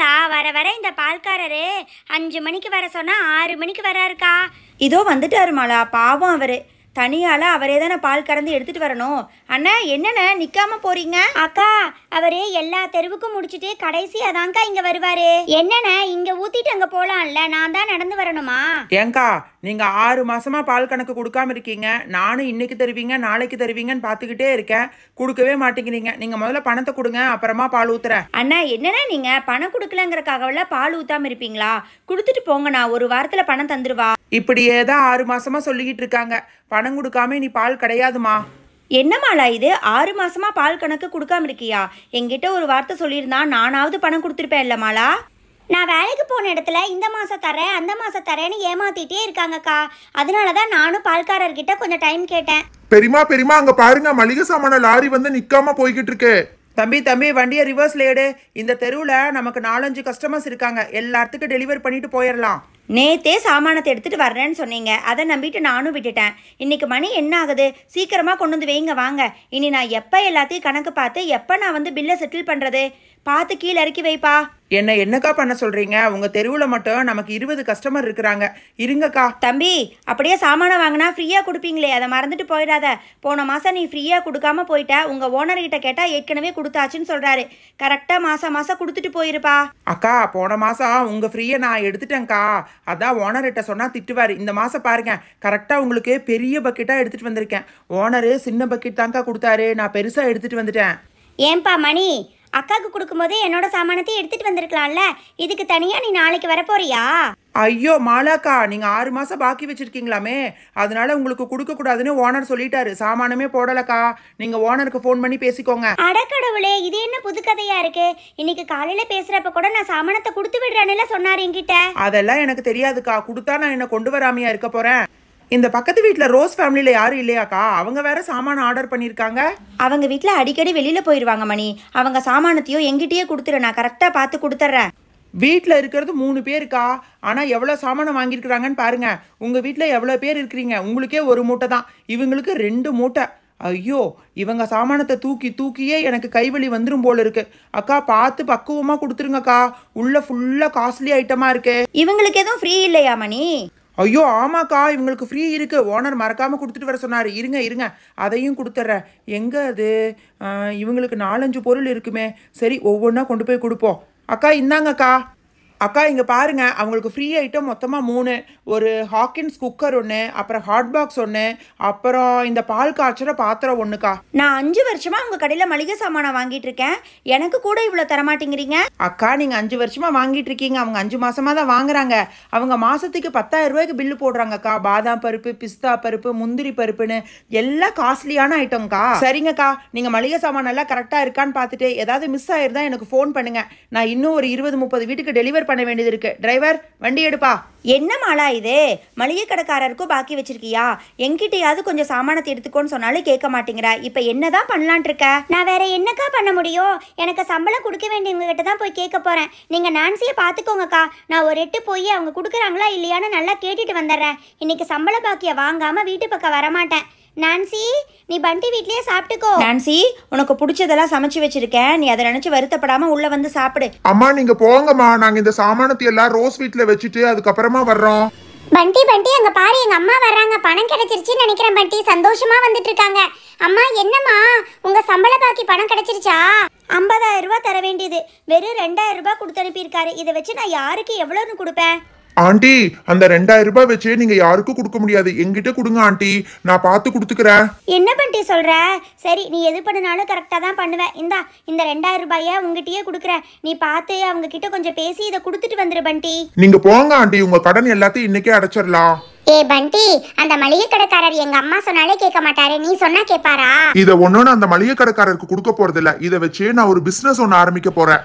பார்த்தீங்களா வர வர இந்த பால்காரரு அஞ்சு மணிக்கு வர சொன்னால் ஆறு மணிக்கு இருக்கா இதோ வந்துட்டாரு மாலா பாவம் அவர் தனியால் அவரே தானே பால் கறந்து எடுத்துகிட்டு வரணும் அண்ணா என்னண்ணே நிற்காம போகிறீங்க அக்கா அவரே எல்லா தெருவுக்கும் முடிச்சுட்டு கடைசியாக தாங்க்கா இங்கே வருவார் என்னண்ணே இங்கே ஊற்றிட்டு அங்கே போகலாம்ல நான் தான் நடந்து வரணுமா ஏங்கா நீங்கள் ஆறு மாதமாக பால் கணக்கு கொடுக்காம இருக்கீங்க நானும் இன்னைக்கு தருவீங்க நாளைக்கு தருவீங்கன்னு பார்த்துக்கிட்டே இருக்கேன் கொடுக்கவே மாட்டேங்கிறீங்க நீங்கள் முதல்ல பணத்தை கொடுங்க அப்புறமா பால் ஊற்றுறேன் அண்ணா என்னண்ணா நீங்கள் பணம் கொடுக்கலங்கிறக்காகவெல்லாம் பால் ஊற்றாமல் இருப்பீங்களா கொடுத்துட்டு போங்க நான் ஒரு வாரத்தில் பணம் தந்துடுவா இப்படியே தான் ஆறு மாசமா சொல்லிக்கிட்டு இருக்காங்க பணம் கொடுக்காம நீ பால் கிடையாதுமா என்னமாலா இது ஆறு மாசமா பால் கணக்கு கொடுக்காம இருக்கியா என்கிட்ட ஒரு வார்த்தை சொல்லியிருந்தா நானாவது பணம் கொடுத்துருப்பேன் இல்லமாலா மாலா நான் வேலைக்கு போன இடத்துல இந்த மாதம் தரேன் அந்த மாதம் தரேன்னு ஏமாத்திட்டே இருக்காங்கக்கா அதனால தான் நானும் பால்காரர்கிட்ட கொஞ்சம் டைம் கேட்டேன் பெரியமா பெரியமா அங்க பாருங்க மளிகை சாமான லாரி வந்து நிக்காம போய்கிட்டு இருக்கு தம்பி தம்பி வண்டியை ரிவர்ஸ்ல எடு இந்த தெருவில் நமக்கு நாலஞ்சு கஸ்டமர்ஸ் இருக்காங்க எல்லாத்துக்கும் டெலிவரி பண்ணிட்டு போயிடலாம் நேத்தே சாமானத்தை எடுத்துகிட்டு வர்றேன்னு சொன்னீங்க அதை நம்பிட்டு நானும் விட்டுட்டேன் இன்னைக்கு மணி என்ன ஆகுது சீக்கிரமாக கொண்டு வந்து வைங்க வாங்க இனி நான் எப்போ எல்லாத்தையும் கணக்கு பார்த்து எப்போ நான் வந்து பில்லை செட்டில் பண்ணுறது பார்த்து கீழே இறக்கி வைப்பா என்ன என்னக்கா பண்ண சொல்றீங்க உங்க தெருவுல மட்டும் நமக்கு இருபது கஸ்டமர் இருக்கிறாங்க இருங்கக்கா தம்பி அப்படியே சாமான வாங்கினா ஃப்ரீயா கொடுப்பீங்களே அதை மறந்துட்டு போயிடாத போன மாசம் நீ ஃப்ரீயா கொடுக்காம போயிட்ட உங்க ஓனர் கிட்ட கேட்டா ஏற்கனவே கொடுத்தாச்சுன்னு சொல்றாரு கரெக்டா மாசம் மாசம் கொடுத்துட்டு போயிருப்பா அக்கா போன மாசம் உங்க ஃப்ரீயை நான் எடுத்துட்டேன்க்கா அதான் ஓனர்கிட்ட சொன்னா திட்டுவாரு இந்த மாசம் பாருங்க கரெக்டா உங்களுக்கு பெரிய பக்கெட்டா எடுத்துட்டு வந்திருக்கேன் ஓனரு சின்ன பக்கெட் தான்க்கா கொடுத்தாரு நான் பெருசா எடுத்துட்டு வந்துட்டேன் ஏன்பா மணி அக்காவுக்கு கொடுக்கும்போது என்னோட சாமானத்தை எடுத்துட்டு வந்திருக்கலாம்ல இதுக்கு தனியா நீ நாளைக்கு வரப்போறியா ஐயோ மாலாக்கா நீங்க ஆறு மாசம் பாக்கி வச்சிருக்கீங்களாமே அதனால உங்களுக்கு கொடுக்க கூடாதுன்னு ஓனர் சொல்லிட்டாரு சாமானமே போடலக்கா நீங்க ஓனருக்கு ஃபோன் பண்ணி பேசிக்கோங்க அடக்கடவுளே இது என்ன புது கதையா இருக்கு இன்னைக்கு காலையில பேசுறப்ப கூட நான் சாமானத்தை கொடுத்து விடுறேன்னு சொன்னாரு என்கிட்ட அதெல்லாம் எனக்கு தெரியாதுக்கா கொடுத்தா நான் என்ன கொண்டு வராமையா இருக்க போறேன் இந்த பக்கத்து வீட்டில் ரோஸ் ஃபேமிலியில் யாரும் இல்லையாக்கா அவங்க வேற சாமான ஆர்டர் பண்ணியிருக்காங்க அவங்க வீட்டில் அடிக்கடி வெளியில் போயிடுவாங்க மணி அவங்க சாமானத்தையும் எங்கிட்டயே கொடுத்துரு நான் கரெக்டாக பார்த்து கொடுத்துட்றேன் வீட்டில் இருக்கிறது மூணு பேருக்கா ஆனால் எவ்வளோ சாமானம் வாங்கியிருக்கிறாங்கன்னு பாருங்கள் உங்கள் வீட்டில் எவ்வளோ பேர் இருக்கிறீங்க உங்களுக்கே ஒரு மூட்டை தான் இவங்களுக்கு ரெண்டு மூட்டை ஐயோ இவங்க சாமானத்தை தூக்கி தூக்கியே எனக்கு கைவழி வந்துடும் போல இருக்கு அக்கா பார்த்து பக்குவமாக கொடுத்துருங்கக்கா உள்ள ஃபுல்லாக காஸ்ட்லி ஐட்டமாக இருக்கு இவங்களுக்கு எதுவும் ஃப்ரீ இல்லையா மணி ஐயோ ஆமாக்கா இவங்களுக்கு ஃப்ரீ இருக்குது ஓனர் மறக்காமல் கொடுத்துட்டு வர சொன்னார் இருங்க இருங்க அதையும் கொடுத்துட்றேன் எங்கே அது இவங்களுக்கு நாலஞ்சு பொருள் இருக்குமே சரி ஒவ்வொன்றா கொண்டு போய் கொடுப்போம் அக்கா இந்தாங்கக்கா அக்கா இங்கே பாருங்க அவங்களுக்கு ஃப்ரீ ஐட்டம் மொத்தமாக மூணு ஒரு ஹாக்கின்ஸ் குக்கர் ஒன்று அப்புறம் ஹாட் பாக்ஸ் ஒன்று அப்புறம் இந்த பால் காய்ச்சல பாத்திரம் ஒன்றுக்கா நான் அஞ்சு வருஷமாக உங்கள் கடையில் மளிகை சாமானை வாங்கிட்டு இருக்கேன் எனக்கு கூட இவ்வளோ தரமாட்டேங்கிறீங்க அக்கா நீங்கள் அஞ்சு வருஷமாக வாங்கிட்டு இருக்கீங்க அவங்க அஞ்சு மாதமாக தான் வாங்குறாங்க அவங்க மாதத்துக்கு பத்தாயிரம் ரூபாய்க்கு பில்லு போடுறாங்கக்கா பாதாம் பருப்பு பிஸ்தா பருப்பு முந்திரி பருப்புன்னு எல்லாம் காஸ்ட்லியான ஐட்டம்க்கா சரிங்கக்கா நீங்கள் மளிகை சாமான் எல்லாம் கரெக்டாக இருக்கான்னு பார்த்துட்டு ஏதாவது மிஸ் ஆயிருந்தா எனக்கு ஃபோன் பண்ணுங்கள் நான் இன்னும் ஒரு இருபது முப்பது வீட்டுக்கு டெலிவர் பண்ண வேண்டியது இருக்குது டிரைவர் வண்டி எடுப்பா என்ன மாலா இது மளிகை கடைக்காரருக்கும் பாக்கி வச்சிருக்கியா எங்கிட்டயாவது கொஞ்சம் சாமானத்தை எடுத்துக்கோன்னு சொன்னாலும் கேட்க மாட்டேங்கிறா இப்போ என்னதான் பண்ணலான் இருக்க நான் வேற என்னக்கா பண்ண முடியும் எனக்கு சம்பளம் கொடுக்க வேண்டியவங்க கிட்ட தான் போய் கேட்க போறேன் நீங்க நான்சியை பாத்துக்கோங்கக்கா நான் ஒரு எட்டு போய் அவங்க கொடுக்குறாங்களா இல்லையான்னு நல்லா கேட்டுட்டு வந்துடுறேன் இன்னைக்கு சம்பள பாக்கிய வாங்காம வீட்டு பக்கம் வரமாட்டேன் நான்சி நீ பண்டி வீட்லயே சாப்பிட்டுக்கோ நான்சி உனக்கு பிடிச்சதெல்லாம் சமைச்சு வச்சிருக்கேன் நீ அதை நினைச்சு வருத்தப்படாம உள்ள வந்து சாப்பிடு அம்மா நீங்க போங்கம்மா நாங்க இந்த சாமானத்தை எல்லாம் ரோஸ் வீட்ல வச்சுட்டு அதுக்கப்புறமா வர்றோம் பண்டி பண்டி அங்க பாரு எங்க அம்மா வர்றாங்க பணம் கிடைச்சிருச்சுன்னு நினைக்கிறேன் பண்டி சந்தோஷமா வந்துட்டு இருக்காங்க அம்மா என்னம்மா உங்க சம்பள பாக்கி பணம் கிடைச்சிருச்சா ஐம்பதாயிரம் ரூபாய் தர வேண்டியது வெறும் ரெண்டாயிரம் ரூபாய் கொடுத்து அனுப்பியிருக்காரு இதை வச்சு நான் யாருக்கு எவ்வளோன்னு கொடுப்பேன் ஆண்டி அந்த ரெண்டாயிரம் ரூபாய் வச்சே நீங்க யாருக்கும் கொடுக்க முடியாது எங்கிட்ட கொடுங்க ஆண்டி நான் பார்த்து கொடுத்துக்கிறேன் என்ன பண்ணி சொல்ற சரி நீ எது பண்ணினாலும் கரெக்டா தான் பண்ணுவேன் இந்தா இந்த ரெண்டாயிரம் ரூபாய உங்ககிட்டயே கொடுக்குறேன் நீ பார்த்து அவங்க கிட்ட கொஞ்சம் பேசி இதை கொடுத்துட்டு வந்துரு பண்டி நீங்க போங்க ஆண்டி உங்க கடன் எல்லாத்தையும் இன்னைக்கே அடைச்சிடலாம் ஏ பண்டி அந்த மளிகை கடைக்காரர் எங்க அம்மா சொன்னாலே கேட்க மாட்டாரு நீ சொன்னா கேப்பாரா இத ஒண்ணு அந்த மளிகை கடைக்காரருக்கு கொடுக்க போறது இல்ல இத வச்சு நான் ஒரு பிசினஸ் ஒன்னு ஆரம்பிக்க போறேன்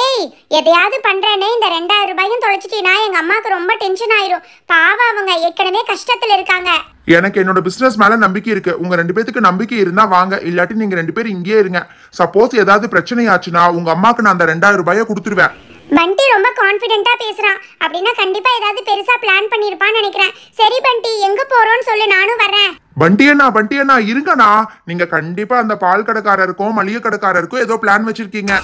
ஏய் எதையாவது பண்றேனே இந்த ரெண்டாயிரம் ரூபாயும் தொலைச்சிட்டீனா எங்க அம்மாவுக்கு ரொம்ப டென்ஷன் ஆயிரும் பாவம் அவங்க ஏற்கனவே கஷ்டத்துல இருக்காங்க எனக்கு என்னோட பிசினஸ் மேல நம்பிக்கை இருக்கு உங்க ரெண்டு பேத்துக்கு நம்பிக்கை இருந்தா வாங்க இல்லாட்டி நீங்க ரெண்டு பேரும் இங்கேயே இருங்க சப்போஸ் ஏதாவது பிரச்சனை ஆச்சுன்னா உங்க அம்மாவுக்கு நான் அந்த ரெண்டாயிரம் ரூபாயை கொடுத்துருவேன் பண்டி ரொம்ப கான்ஃபிடென்ட்டாக பேசுகிறான் அப்படின்னா கண்டிப்பாக ஏதாவது பெருசாக பிளான் பண்ணிருப்பான்னு நினைக்கிறேன் சரி பண்டி எங்கே போகிறோம்னு சொல்லி நானும் வரேன் பண்டி அண்ணா பண்டி அண்ணா இருங்கண்ணா நீங்கள் கண்டிப்பாக அந்த பால் கடைக்காரருக்கும் மளிகை கடைக்காரருக்கும் ஏதோ பிளான் வச்சுருக்கீங்க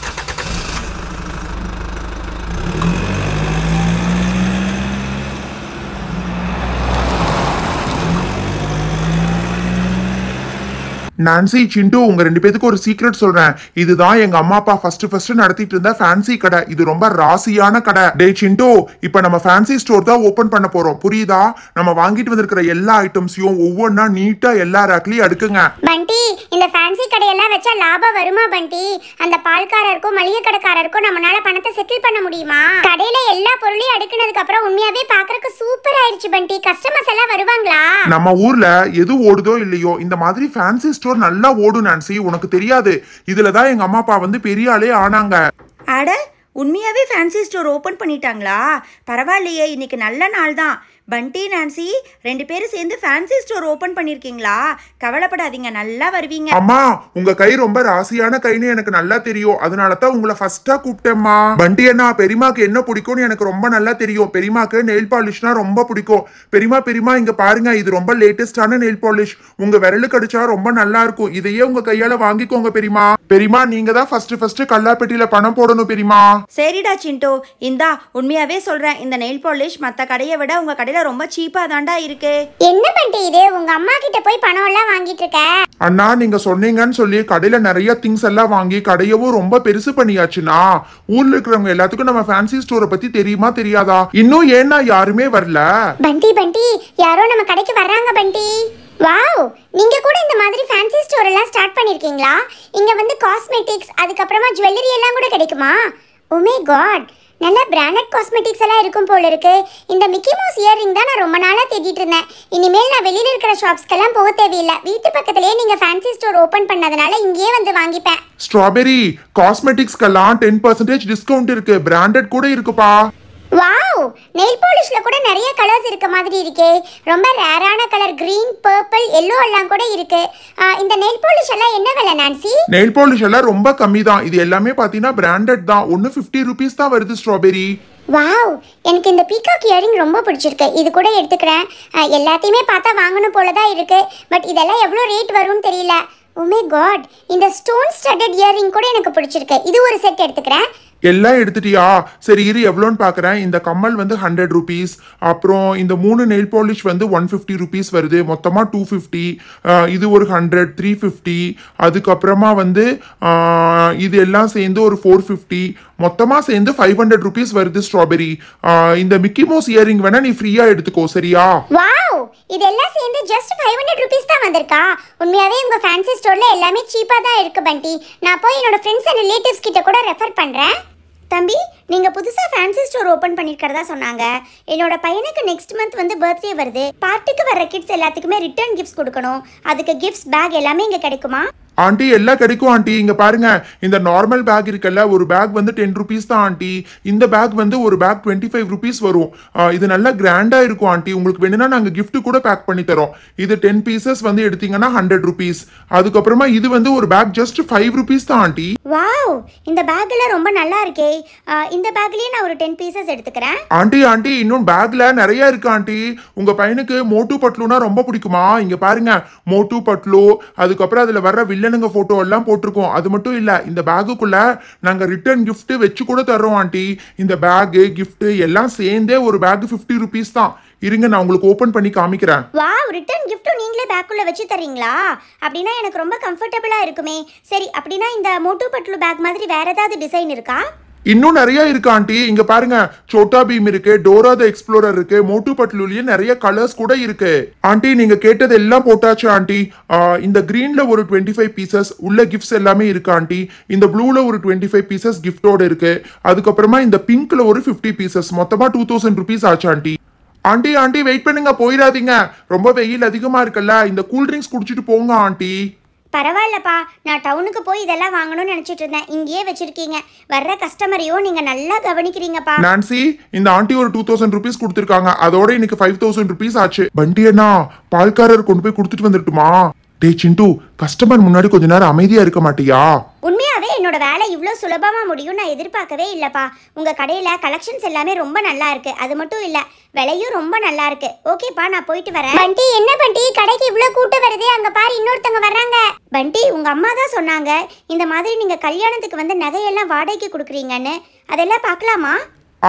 நான்சி சிண்டு உங்க ரெண்டு பேத்துக்கு ஒரு சீக்ரெட் சொல்றேன் இதுதான் எங்க அம்மா அப்பா ஃபர்ஸ்ட் ஃபர்ஸ்ட் நடத்திட்டு இருந்த ஃபேன்சி கடை இது ரொம்ப ராசியான கடை டே சிண்டு இப்ப நம்ம ஃபேன்சி ஸ்டோர் தான் ஓபன் பண்ண போறோம் புரியுதா நம்ம வாங்கிட்டு வந்திருக்கிற எல்லா ஐட்டம்ஸையும் ஒவ்வொன்னா நீட்டா எல்லா ரேக்லயும் அடுக்குங்க பண்டி இந்த ஃபேன்சி கடை வச்சா லாபம் வருமா பண்டி அந்த பால்காரருக்கும் மளிகை கடைக்காரருக்கும் நம்மளால பணத்தை செட்டில் பண்ண முடியுமா கடையில எல்லா பொருளையும் அடுக்கினதுக்கு அப்புறம் உண்மையாவே பாக்குறதுக்கு சூப்பர் ஆயிடுச்சு பண்டி கஸ்டமர்ஸ் எல்லாம் வருவாங்களா நம்ம ஊர்ல எது ஓடுதோ இல்லையோ இந்த மாதிரி ஃபேன்சி ஸ்டோர் நல்லா ஓடும் நான்சி உனக்கு தெரியாது இதுல தான் எங்க அம்மா அப்பா வந்து பெரிய ஆளே ஆனாங்க அட உண்மையாவே ஃபேன்சி ஸ்டோர் ஓபன் பண்ணிட்டாங்களா பரவாயில்லையே இன்னைக்கு நல்ல நாள் தான் பண்டி நான்சி ரெண்டு பேரும் சேர்ந்து ஃபேன்சி ஸ்டோர் ஓபன் பண்ணிருக்கீங்களா கவலைப்படாதீங்க நல்லா வருவீங்க அம்மா உங்க கை ரொம்ப ராசியான கைன்னு எனக்கு நல்லா தெரியும் அதனால தான் உங்களை ஃபர்ஸ்டா கூப்பிட்டேம்மா பண்டி அண்ணா பெரியமாக்கு என்ன பிடிக்கும்னு எனக்கு ரொம்ப நல்லா தெரியும் பெரியமாக்கு நெயில் பாலிஷ்னா ரொம்ப பிடிக்கும் பெரியமா பெரியமா இங்க பாருங்க இது ரொம்ப லேட்டஸ்டான நெயில் பாலிஷ் உங்க விரலு கடிச்சா ரொம்ப நல்லா இருக்கும் இதையே உங்க கையால வாங்கிக்கோங்க பெரியமா பெரியமா நீங்க தான் ஃபர்ஸ்ட் ஃபர்ஸ்ட் கல்லாப்பெட்டியில பணம் போடணும் பெரியமா சரிடா சிண்டோ இந்தா உண்மையாவே சொல்றேன் இந்த நெயில் பாலிஷ் மத்த கடையை விட உங்க கடையில் விலை ரொம்ப சீப்பா தாண்டா இருக்கு என்ன பண்ணிட்டு இது உங்க அம்மா கிட்ட போய் பணம் எல்லாம் வாங்கிட்டு இருக்க அண்ணா நீங்க சொன்னீங்கன்னு சொல்லி கடையில நிறைய திங்ஸ் எல்லாம் வாங்கி கடையவும் ரொம்ப பெருசு பண்ணியாச்சுனா ஊர்ல இருக்கிறவங்க எல்லாத்துக்கும் நம்ம ஃபேன்சி ஸ்டோரை பத்தி தெரியுமா தெரியாதா இன்னும் ஏன்னா யாருமே வரல பண்டி பண்டி யாரோ நம்ம கடைக்கு வர்றாங்க பண்டி வாவ் நீங்க கூட இந்த மாதிரி ஃபேன்சி ஸ்டோர் எல்லாம் ஸ்டார்ட் பண்ணிருக்கீங்களா இங்க வந்து காஸ்மெட்டிக்ஸ் அதுக்கப்புறமா ஜுவல்லரி எல்லாம் கூட கிடைக்குமா ஓ மை காட் நல்ல பிராண்டட் காஸ்மெட்டிக்ஸ் எல்லாம் இருக்கும் போல இருக்கு இந்த மிக்கி மவுஸ் இயரிங் தான் நான் ரொம்ப நாளாக தேடிட்டு இருந்தேன் இனிமேல் நான் வெளியில் இருக்கிற ஷாப்ஸ்க்கெல்லாம் போக தேவையில்லை வீட்டு பக்கத்துலேயே நீங்கள் ஃபேன்சி ஸ்டோர் ஓப்பன் பண்ணதுனால இங்கேயே வந்து வாங்கிப்பேன் ஸ்ட்ராபெரி காஸ்மெட்டிக்ஸ்க்கெல்லாம் டென் பர்சன்டேஜ் டிஸ்கவுண்ட் இருக்கு பிராண்டட் கூட இருக்குப்பா வாவ் நெயில் பாலிஷ்ல கூட நிறைய கலர்ஸ் இருக்க மாதிரி இருக்கே ரொம்ப ரேரான கலர் கிரீன் பர்பிள் எல்லோ எல்லாம் கூட இருக்கு இந்த நெயில் பாலிஷ் எல்லாம் என்ன விலை நான்சி நெயில் பாலிஷ் எல்லாம் ரொம்ப கம்மி தான் இது எல்லாமே பார்த்தீங்கன்னா பிராண்டட் தான் ஒன்று ஃபிஃப்டி ருபீஸ் தான் வருது ஸ்ட்ராபெரி வாவ் எனக்கு இந்த பீகாக் இயரிங் ரொம்ப பிடிச்சிருக்கு இது கூட எடுத்துக்கிறேன் எல்லாத்தையுமே பார்த்தா வாங்கணும் போல தான் இருக்கு பட் இதெல்லாம் எவ்வளோ ரேட் வரும்னு தெரியல உமே oh காட் இந்த ஸ்டோன் ஸ்டட்டட் இயரிங் கூட எனக்கு பிடிச்சிருக்கு இது ஒரு செட் எடுத்துக்கிறேன் எல்லாம் எடுத்துட்டியா சரி இரு எவ்வளோன்னு பார்க்குறேன் இந்த கம்மல் வந்து ஹண்ட்ரட் ருபீஸ் அப்புறம் இந்த மூணு நெயில் பாலிஷ் வந்து ஒன் ஃபிஃப்டி ருபீஸ் வருது மொத்தமாக டூ ஃபிஃப்டி இது ஒரு ஹண்ட்ரட் த்ரீ ஃபிஃப்டி அதுக்கப்புறமா வந்து இது எல்லாம் சேர்ந்து ஒரு ஃபோர் ஃபிஃப்டி மொத்தமாக சேர்ந்து ஃபைவ் ஹண்ட்ரட் ருபீஸ் வருது ஸ்ட்ராபெரி இந்த மிக்கி மோஸ் இயரிங் வேணா நீ ஃப்ரீயாக எடுத்துக்கோ சரியா வாவ் இதெல்லாம் சேர்ந்து ஜஸ்ட் 500 ருபீஸ் தான் வந்திருக்கா உண்மையாவே உங்க ஃபேன்சி ஸ்டோர்ல எல்லாமே சீப்பா தான் இருக்கு பண்டி நான் போய் என்னோட ஃப்ரெண்ட்ஸ் அண்ட் ரிலேட்டிவ்ஸ் கிட்ட கூட ரெஃபர் பண்றேன் தம்பி நீங்கள் புதுசாக ஃபேன்சி ஸ்டோர் ஓப்பன் பண்ணியிருக்கிறதா சொன்னாங்க என்னோட பையனுக்கு நெக்ஸ்ட் மந்த் வந்து பர்த்டே வருது பார்ட்டிக்கு வர கிட்ஸ் எல்லாத்துக்குமே ரிட்டர்ன் கிஃப்ட்ஸ் கொடுக்கணும் அதுக்கு கிஃப்ட்ஸ் பேக் எல்லாமே இங்கே கிடைக்குமா ஆண்டி எல்லாம் கிடைக்கும் ஆண்டி இங்கே பாருங்க இந்த நார்மல் பேக் இருக்குல்ல ஒரு பேக் வந்து டென் ருபீஸ் தான் ஆண்டி இந்த பேக் வந்து ஒரு பேக் டுவெண்ட்டி ஃபைவ் ருபீஸ் வரும் இது நல்லா கிராண்டாக இருக்கும் ஆண்டி உங்களுக்கு வேணும்னா நாங்கள் கிஃப்ட் கூட பேக் பண்ணி தரோம் இது டென் பீசஸ் வந்து எடுத்தீங்கன்னா ஹண்ட்ரட் ருபீஸ் அதுக்கப்புறமா இது வந்து ஒரு பேக் ஜஸ்ட் ஃபைவ் ருபீஸ் தான் ஆண்டி வாவ் இந்த பேக் எல்லாம் ரொம்ப நல்லா இருக்கே இந்த பேக்லயே நான் ஒரு டென் பீசஸ் எடுத்துக்கிறேன் ஆண்டி ஆண்டி இன்னும் பேக்ல நிறைய இருக்கு ஆண்டி உங்க பையனுக்கு மோட்டு பட்லுனா ரொம்ப பிடிக்குமா இங்க பாருங்க மோட்டு பட்லு அதுக்கப்புறம் அதுல வர்ற வில்ல வில்லனுங்க ஃபோட்டோ எல்லாம் போட்டிருக்கோம் அது மட்டும் இல்லை இந்த பேகுக்குள்ள நாங்கள் ரிட்டர்ன் கிஃப்ட்டு வச்சு கூட தர்றோம் ஆண்டி இந்த பேகு கிஃப்ட்டு எல்லாம் சேர்ந்தே ஒரு பேக் ஃபிஃப்டி ருபீஸ் தான் இருங்க நான் உங்களுக்கு ஓப்பன் பண்ணி காமிக்கிறேன் வாவ் ரிட்டர்ன் கிஃப்ட்டும் நீங்களே பேக்குள்ள வச்சு தரீங்களா அப்படின்னா எனக்கு ரொம்ப கம்ஃபர்டபுளா இருக்குமே சரி அப்படின்னா இந்த மோட்டு பட்லு பேக் மாதிரி வேற ஏதாவது டிசைன் இருக்கா இன்னும் நிறைய இருக்கு ஆண்டி இங்க பாருங்க சோட்டா பீம் இருக்கு டோரா த எக்ஸ்ப்ளோரர் இருக்கு மோட்டு பட்லுலயே நிறைய கலர்ஸ் கூட இருக்கு ஆண்டி நீங்க கேட்டது எல்லாம் போட்டாச்சு ஆண்டி இந்த கிரீன்ல ஒரு டுவெண்ட்டி ஃபைவ் பீசஸ் உள்ள கிஃப்ட்ஸ் எல்லாமே இருக்கு ஆண்டி இந்த ப்ளூல ஒரு டுவெண்ட்டி ஃபைவ் பீசஸ் கிஃப்டோட இருக்கு அதுக்கப்புறமா இந்த பிங்க்ல ஒரு ஃபிஃப்டி பீசஸ் மொத்தமா டூ தௌசண்ட் ருபீஸ் ஆச்சு ஆண்டி ஆண்டி ஆண்டி வெயிட் பண்ணுங்க போயிடாதீங்க ரொம்ப வெயில் அதிகமா இருக்குல்ல இந்த கூல்ட்ரிங்க்ஸ் குடிச்சிட்டு போங்க ஆண்டி பரவாயில்லப்பா நான் டவுனுக்கு போய் இதெல்லாம் வாங்கணும்னு நினைச்சிட்டு இருந்தேன் இங்கேயே வச்சிருக்கீங்க வர்ற கஸ்டமரையும் நீங்க நல்லா கவனிக்கிறீங்கப்பா நான்சி இந்த ஆண்டி ஒரு டூ தௌசண்ட் ருபீஸ் கொடுத்துருக்காங்க அதோட இன்னைக்கு ஃபைவ் தௌசண்ட் ருபீஸ் ஆச்சு வண்டி அண்ணா பால்காரர் கொண்டு போய் கொடுத்துட்டு வந்துட்டுமா டே சிண்டு கஸ்டமர் முன்னாடி கொஞ்ச நேரம் அமைதியா இருக்க மாட்டியா உண்மையாவே என்னோட வேலை இவ்வளோ சுலபமா முடியும் நான் எதிர்பார்க்கவே இல்லப்பா உங்க கடையில கலெக்ஷன்ஸ் எல்லாமே ரொம்ப நல்லா இருக்கு அது மட்டும் இல்ல விலையும் ரொம்ப நல்லா இருக்கு ஓகேப்பா நான் போயிட்டு வரேன் பண்டி என்ன பண்டி கடைக்கு இவ்வளோ கூட்டம் வருதே அங்க பாரு இன்னொருத்தவங்க வர்றாங்க பண்டி உங்க அம்மா தான் சொன்னாங்க இந்த மாதிரி நீங்க கல்யாணத்துக்கு வந்து நகையெல்லாம் வாடகைக்கு கொடுக்குறீங்கன்னு அதெல்லாம் பார்க்கலாமா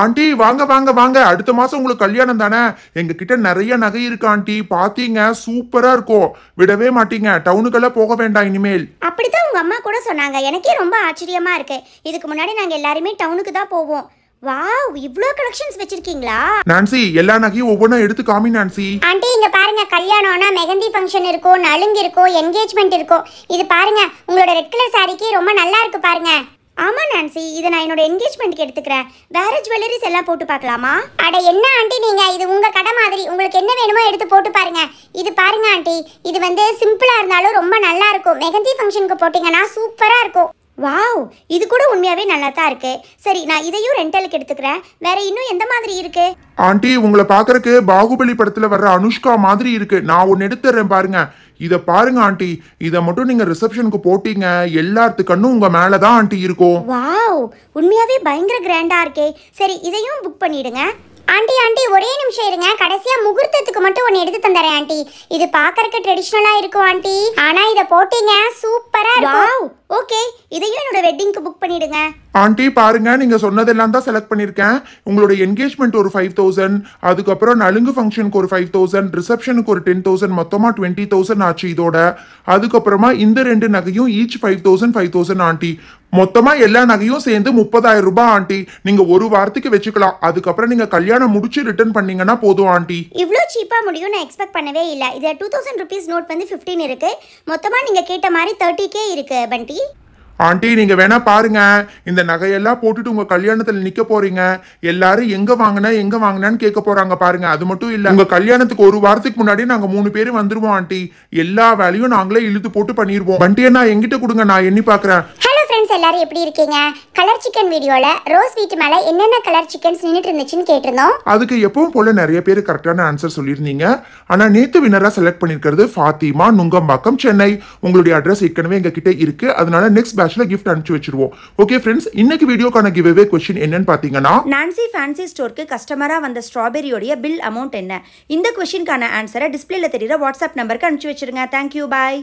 ஆண்டி வாங்க வாங்க வாங்க அடுத்த மாதம் உங்களுக்கு கல்யாணம் தானே எங்ககிட்ட நிறைய நகை இருக்கு ஆண்டி பார்த்தீங்க சூப்பராக இருக்கும் விடவே மாட்டீங்க டவுனுக்கெல்லாம் போக வேண்டாம் இனிமேல் அப்படிதான் உங்கள் அம்மா கூட சொன்னாங்க எனக்கே ரொம்ப ஆச்சரியமாக இருக்கு இதுக்கு முன்னாடி நாங்கள் எல்லாருமே டவுனுக்கு தான் போவோம் வாவ் இவ்ளோ கலெக்ஷன்ஸ் வச்சிருக்கீங்களா நான்சி எல்லா நகையும் ஒவ்வொண்ணா எடுத்து காமி நான்சி ஆண்டி இங்க பாருங்க கல்யாணம்னா மெஹந்தி ஃபங்க்ஷன் இருக்கும் நலுங்கு இருக்கும் என்கேஜ்மெண்ட் இருக்கும் இது பாருங்க உங்களோட ரெட் கலர் சாரிக்கு ரொம்ப நல்லா இருக்கு பாருங்க ஆமாம் நான்சி இதை நான் என்னோட என்கேஜ்மெண்ட்டுக்கு எடுத்துக்கிறேன் வேற ஜுவல்லரிஸ் எல்லாம் போட்டு பார்க்கலாமா அட என்ன ஆண்டி நீங்கள் இது உங்கள் கடை மாதிரி உங்களுக்கு என்ன வேணுமோ எடுத்து போட்டு பாருங்க இது பாருங்க ஆண்டி இது வந்து சிம்பிளாக இருந்தாலும் ரொம்ப நல்லா இருக்கும் மெஹந்தி ஃபங்க்ஷனுக்கு போட்டிங்கன்னா சூப்பராக இருக்கும் வாவ் இது கூட உண்மையாவே நல்லா தான் இருக்கு சரி நான் இதையும் ரெண்டலுக்கு எடுத்துக்கிறேன் வேற இன்னும் எந்த மாதிரி இருக்கு ஆண்டி உங்களை பாக்குறதுக்கு பாகுபலி படத்துல வர்ற அனுஷ்கா மாதிரி இருக்கு நான் ஒன்னு எடுத்துறேன் பாருங்க இத பாருங்க ஆண்டி இத மட்டும் நீங்க ரிசப்ஷனுக்கு போட்டீங்க எல்லாத்து கண்ணும் உங்க மேல தான் ஆண்டி இருக்கும் வாவ் உண்மையாவே பயங்கர கிராண்டா இருக்கே சரி இதையும் புக் பண்ணிடுங்க ஆண்டி ஆண்டி ஒரே நிமிஷம் இருங்க கடைசியா முகூர்த்தத்துக்கு மட்டும் ஒண்ணு எடுத்து தந்தறேன் ஆண்டி இது பாக்கறதுக்கு ட்ரெடிஷ்னலா இருக்கும் ஆண்டி ஆனா இத போட்டீங்க சூப்பரா இருக்கும் ஓகே இதையும் என்னோட வெட்டிங்க்கு புக் பண்ணிடுங்க ஆண்டி பாருங்க நீங்க சொன்னதெல்லாம் தான் செலக்ட் பண்ணிருக்கேன் உங்களோட என்கேஜ்மெண்ட் ஒரு ஃபைவ் தௌசண்ட் அதுக்கப்புறம் நலுங்கு ஃபங்க்ஷனுக்கு ஒரு ஃபைவ் தௌசண்ட் ரிசப்ஷனுக்கு ஒரு டென் தௌசண்ட் மொத்தமா டுவெண்ட்டி தௌசண்ட் ஆச்சு இதோட அதுக்கப்புறமா இந்த ரெண்டு நகையும் each five thousand five thousand aunty மொத்தமா எல்லா நகையும் சேர்ந்து முப்பதாயிரம் ரூபாய் ஆண்டி நீங்க ஒரு வாரத்துக்கு வச்சுக்கலாம் அதுக்கப்புறம் நீங்க கல்யாணம் முடிச்சு ரிட்டர்ன் பண்ணீங்கன்னா போதும் ஆண்டி இவ்வளோ சீப்பா முடியும் நான் எக்ஸ்பெக்ட் பண்ணவே இல்லை இதுல டூ தௌசண்ட் ருபீஸ் நோட் வந்து பிப்டீன் இருக்கு மொத்தமா நீங்க கேட்ட மாதிரி தேர்ட்டி கே இருக்கு பண்டி ஆண்டி நீங்க வேணா பாருங்க இந்த நகையெல்லாம் போட்டுட்டு உங்க கல்யாணத்துல நிக்க போறீங்க எல்லாரும் எங்க வாங்கினா எங்க வாங்கினான்னு கேட்க போறாங்க பாருங்க அது மட்டும் இல்ல உங்க கல்யாணத்துக்கு ஒரு வாரத்துக்கு முன்னாடி நாங்க மூணு பேரும் வந்துருவோம் ஆண்டி எல்லா வேலையும் நாங்களே இழுத்து போட்டு பண்ணிடுவோம் வண்டியை நான் எங்கிட்ட கொடுங்க நான் எண்ணி பாக்குறேன் ஃப்ரெண்ட்ஸ் எல்லாரும் எப்படி இருக்கீங்க கலர் சிக்கன் வீடியோல ரோஸ் வீட் மேல என்னென்ன கலர் சிக்கன்ஸ் நின்னுட்டு இருந்துச்சுன்னு கேட்டிருந்தோம் அதுக்கு எப்பவும் போல நிறைய பேர் கரெக்டான ஆன்சர் சொல்லியிருந்தீங்க ஆனா நேத்து வினரா செலக்ட் பண்ணிருக்கிறது ஃபாத்திமா நுங்கம்பாக்கம் சென்னை உங்களுடைய அட்ரஸ் ஏற்கனவே எங்க கிட்ட இருக்கு அதனால நெக்ஸ்ட் பேட்ச்ல கிஃப்ட் அனுப்பிச்சு வச்சிருவோம் ஓகே ஃப்ரெண்ட்ஸ் இன்னைக்கு வீடியோக்கான கிவ் அவே क्वेश्चन என்னன்னு பாத்தீங்கன்னா நான்சி ஃபேன்சி ஸ்டோருக்கு கஸ்டமரா வந்த ஸ்ட்ராபெரியோட பில் அமௌண்ட் என்ன இந்த क्वेश्चनக்கான ஆன்சரை டிஸ்பிளேல தெரியற வாட்ஸ்அப் நம்பருக்கு அனுப்பி வச்சிருங்க यू பை